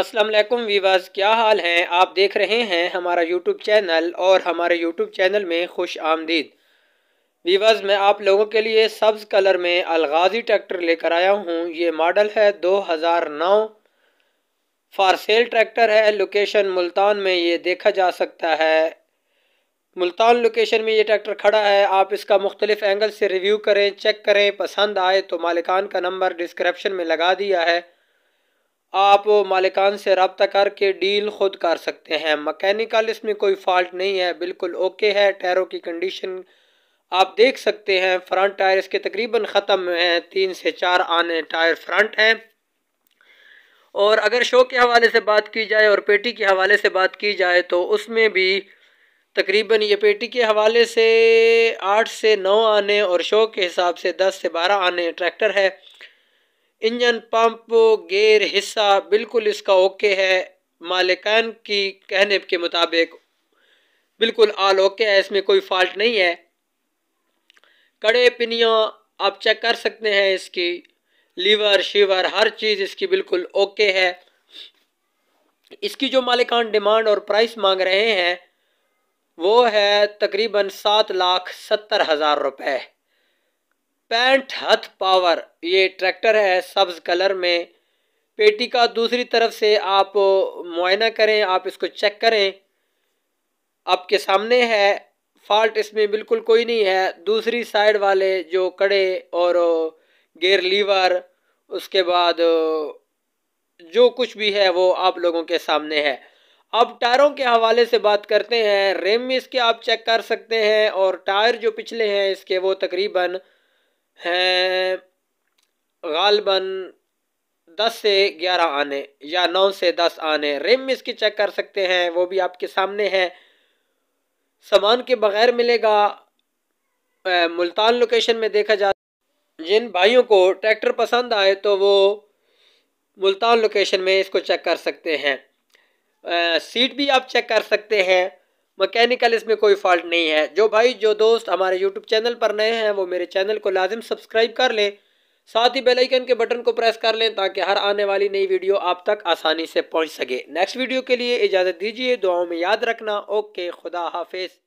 अस्सलाम वालेकुम वीवर्स क्या हाल हैं आप देख रहे हैं हमारा यूट्यूब चैनल और हमारे यूट्यूब चैनल में खुश आमदीद वीवर्स मैं आप लोगों के लिए सब्ज़ कलर में अलगाजी ट्रैक्टर लेकर आया हूँ ये मॉडल है 2009 फार सेल ट्रैक्टर है लोकेशन मुल्तान में ये देखा जा सकता है मुल्तान लोकेशन में ये ट्रैक्टर खड़ा है आप इसका मुख्तलिफ एंगल से रिव्यू करें चेक करें पसंद आए तो मालिकान का नंबर डिस्क्रप्शन में लगा दिया है आप मालिकान से रबता करके डील ख़ुद कर सकते हैं मकैनिकल इसमें कोई फॉल्ट नहीं है बिल्कुल ओके है टायरों की कंडीशन आप देख सकते हैं फ्रंट टायर इसके तकरीबन ख़त्म हैं तीन से चार आने टायर फ्रंट हैं और अगर शो के हवाले से बात की जाए और पेटी के हवाले से बात की जाए तो उसमें भी तकरीबन ये पेटी के हवाले से आठ से नौ आने और शो के हिसाब से दस से बारह आने ट्रैक्टर है इंजन पंप गेयर हिस्सा बिल्कुल इसका ओके है मालिकान की कहने के मुताबिक बिल्कुल आल ओके है इसमें कोई फॉल्ट नहीं है कड़े पिनियाँ आप चेक कर सकते हैं इसकी लीवर शीवर हर चीज़ इसकी बिल्कुल ओके है इसकी जो मालिकान डिमांड और प्राइस मांग रहे हैं वो है तकरीबन सात लाख सत्तर हज़ार रुपये पैंट हथ पावर ये ट्रैक्टर है सब्ज कलर में पेटी का दूसरी तरफ से आप मुआयना करें आप इसको चेक करें आपके सामने है फॉल्ट इसमें बिल्कुल कोई नहीं है दूसरी साइड वाले जो कड़े और गेयर लीवर उसके बाद जो कुछ भी है वो आप लोगों के सामने है अब टायरों के हवाले से बात करते हैं रेम इसके आप चेक कर सकते हैं और टायर जो पिछले हैं इसके वो तकरीबन हैं गालबन दस से ग्यारह आने या नौ से दस आने रिम इसकी चेक कर सकते हैं वो भी आपके सामने है सामान के बगैर मिलेगा मुल्तान लोकेशन में देखा जा जिन भाइयों को ट्रैक्टर पसंद आए तो वो मुल्तान लोकेशन में इसको चेक कर सकते हैं सीट भी आप चेक कर सकते हैं मैकेनिकल इसमें कोई फॉल्ट नहीं है जो भाई जो दोस्त हमारे यूट्यूब चैनल पर नए हैं वो मेरे चैनल को लाजिम सब्सक्राइब कर लें साथ ही बेल आइकन के बटन को प्रेस कर लें ताकि हर आने वाली नई वीडियो आप तक आसानी से पहुंच सके नेक्स्ट वीडियो के लिए इजाज़त दीजिए दुआओं में याद रखना ओके खुदा हाफिज़